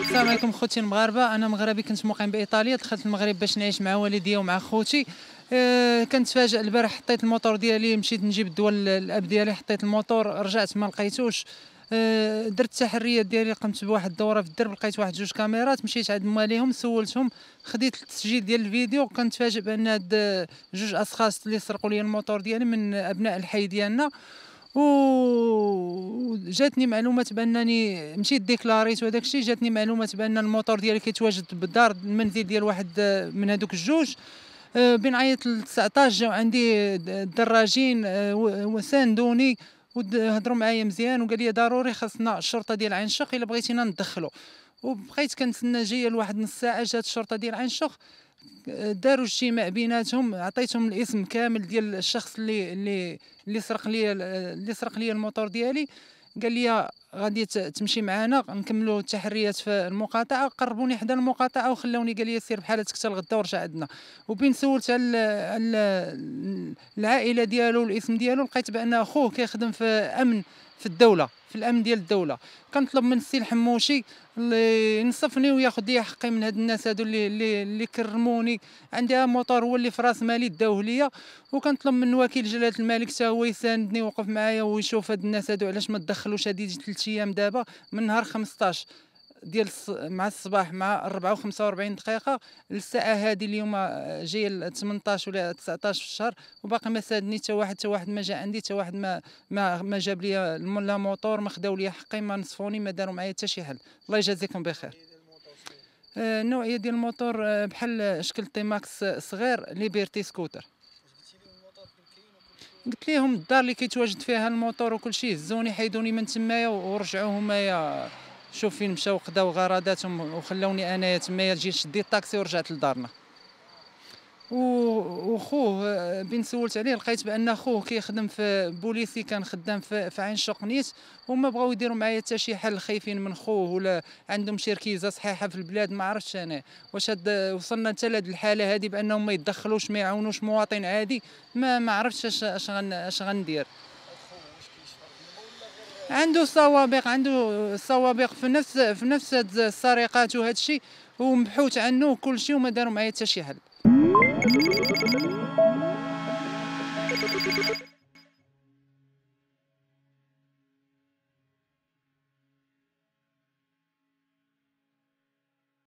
السلام عليكم خوتي المغاربه انا مغربي كنت مقيم بايطاليا دخلت المغرب باش نعيش مع والدي ومع خوتي أه، كنت فاجئ البارح حطيت الموتور ديالي مشيت نجيب الدول الاب ديالي حطيت الموتور رجعت ما لقيتوش أه، درت التحريات ديالي قمت بواحد الدوره في الدرب لقيت واحد جوج كاميرات مشيت عند مواليهم سولتهم خديت التسجيل ديال الفيديو كنتفاجئ بان هاد جوج اشخاص اللي سرقوا لي الموتور ديالي من ابناء الحي ديالنا وجاتني معلومات بانني مشيت ديكلاريت وهداك الشيء جاتني معلومات بان الموتور ديالي كيتواجد بالدار المنزل ديال واحد من هذوك الجوج آه، بين عيط ل 19 جاو عندي الدراجين آه، وساندوني وهضروا معايا مزيان وقال لي ضروري خاصنا الشرطه ديال عين شق الا بغيتينا ندخلو وبقيت كنتسنى جايه لواحد نص ساعه جات الشرطه ديال عين شق داروا اجتماع بيناتهم عطيتهم الاسم كامل ديال الشخص اللي اللي اللي سرق لي اللي سرق لي الموتور ديالي قال لي غادي تمشي معنا نكملوا التحريات في المقاطعه قربوني حدا المقاطعه وخلوني قال لي سير بحالتك حتى الغدا ورجع عندنا وبين سولت على, على العائله ديالو الاسم ديالو لقيت بان اخوه كيخدم في امن في الدوله في الامن ديال الدوله كنطلب من السي الحموشي اللي ينصفني وياخذ لي حقي من هاد الناس هادو اللي اللي, اللي كرموني عندي موطور هو اللي في راس مالي داوه ليا وكنطلب من وكيل جلاله الملك حتى هو يساندني يوقف معايا ويشوف هاد الناس هادو علاش ما تدخلوش هادي ثلاث ايام دابا من نهار 15 ديال مع الصباح مع 4 و45 دقيقه للساعه هذه اليوم آه، جايه 18 ولا 19 في الشهر وباقي ما سادني حتى واحد حتى واحد ما جا عندي حتى واحد ما ما, ما جاب لي لا موطور ما خداو لي حقي ما نصفوني ما داروا معايا حتى شي حل الله يجازيكم بخير النوعيه آه، ديال الموتور آه، بحال شكل تي ماكس صغير ليبرتي سكوتر قلت لهم الدار اللي كيتواجد فيها الموتور وكل شيء هزوني حيدوني من تمايا ورجعوه همايا شوف فين مشاو قداو غرضاتهم وخلوني انايا تمايا جيت شديت الطاكسي ورجعت لدارنا وخوه بين سولت عليه لقيت بان خوه كيخدم في بوليسي كان خدام في, عين شقنيت وما بغاو يديروا معايا حتى شي حل خايفين من خوه ولا عندهم شي ركيزه صحيحه في البلاد ما عرفتش انا واش وصلنا حتى لهاد الحاله هذه بانهم ما يدخلوش ما يعاونوش مواطن عادي ما ما عرفتش اش اش غندير عنده صوابق عنده صوابق في نفس في نفس السرقات وهذا الشيء ومبحوث عنه وكل شيء وما داروا معايا حتى شي حل